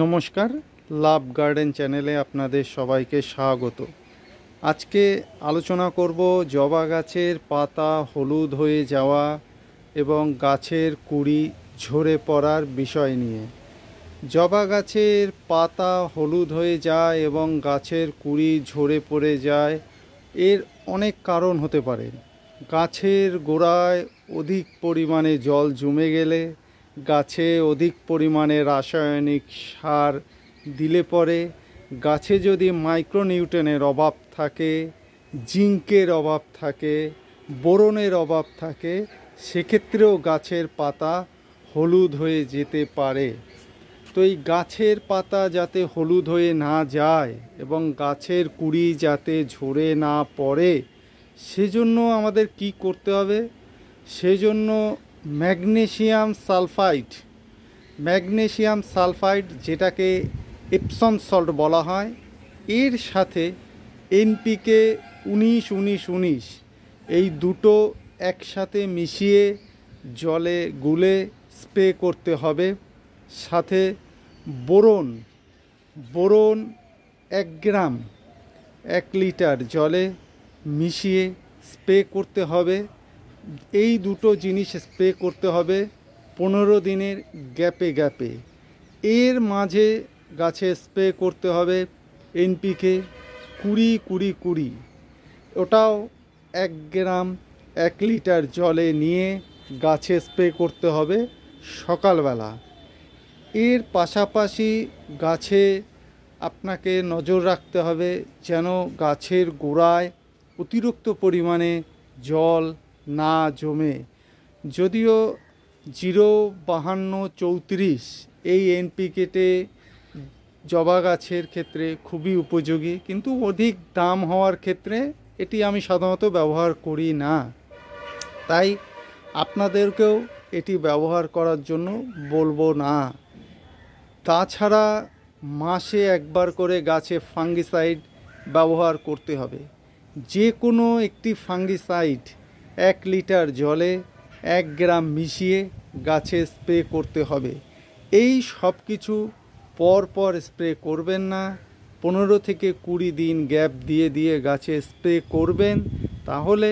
নমস্কার লাভ গার্ডেন চ্যানেলে আপনাদের সবাইকে স্বাগত আজকে আলোচনা করব জবা গাছের পাতা হলুদ হয়ে যাওয়া এবং গাছের কুড়ি ঝরে পড়ার বিষয় নিয়ে জবা গাছের পাতা হলুদ হয়ে যায় এবং গাছের কুড়ি ঝরে পড়ে যায় এর অনেক কারণ হতে পারে গাছের গোড়ায় অধিক পরিমাণে জল জমে গেলে গাছে অধিক পরিমাণে রাসায়নিক সার দিলে পরে গাছে যদি মাইক্রোনিউটনের অভাব থাকে জিঙ্কের অভাব থাকে বোরনের অভাব থাকে সেক্ষেত্রেও গাছের পাতা হলুদ হয়ে যেতে পারে তো এই গাছের পাতা যাতে হলুদ হয়ে না যায় এবং গাছের কুড়ি যাতে ঝরে না পড়ে সেজন্য আমাদের কি করতে হবে সেজন্য ম্যাগনেশিয়াম সালফাইড ম্যাগনেশিয়াম সালফাইড যেটাকে এপসন সল্ট বলা হয় এর সাথে এনপিকে উনিশ উনিশ উনিশ এই দুটো একসাথে মিশিয়ে জলে গুলে স্প্রে করতে হবে সাথে বোরন বোরন এক গ্রাম এক লিটার জলে মিশিয়ে স্প্রে করতে হবে এই দুটো জিনিস স্প্রে করতে হবে পনেরো দিনের গ্যাপে গ্যাপে এর মাঝে গাছে স্প্রে করতে হবে এনপিকে কুড়ি কুড়ি কুড়ি ওটাও এক গ্রাম এক লিটার জলে নিয়ে গাছে স্প্রে করতে হবে সকালবেলা এর পাশাপাশি গাছে আপনাকে নজর রাখতে হবে যেন গাছের গোড়ায় অতিরিক্ত পরিমাণে জল না জমে যদিও জিরো বাহান্ন চৌত্রিশ এই কেটে জবা গাছের ক্ষেত্রে খুবই উপযোগী কিন্তু অধিক দাম হওয়ার ক্ষেত্রে এটি আমি সাধারণত ব্যবহার করি না তাই আপনাদেরকেও এটি ব্যবহার করার জন্য বলবো না তাছাড়া মাসে একবার করে গাছে ফাঙ্গিসাইড ব্যবহার করতে হবে যে কোনো একটি ফাঙ্গিসাইড এক লিটার জলে এক গ্রাম মিশিয়ে গাছে স্প্রে করতে হবে এই সব কিছু পরপর স্প্রে করবেন না পনেরো থেকে কুড়ি দিন গ্যাপ দিয়ে দিয়ে গাছে স্প্রে করবেন তাহলে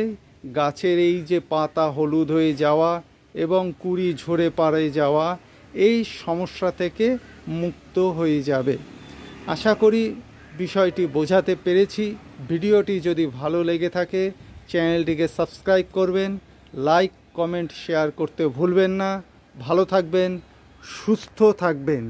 গাছের এই যে পাতা হলুদ হয়ে যাওয়া এবং কুড়ি ঝরে পাড়ে যাওয়া এই সমস্যা থেকে মুক্ত হয়ে যাবে আশা করি বিষয়টি বোঝাতে পেরেছি ভিডিওটি যদি ভালো লেগে থাকে চ্যানেলটিকে সাবস্ক্রাইব করবেন লাইক কমেন্ট শেয়ার করতে ভুলবেন না ভালো থাকবেন সুস্থ থাকবেন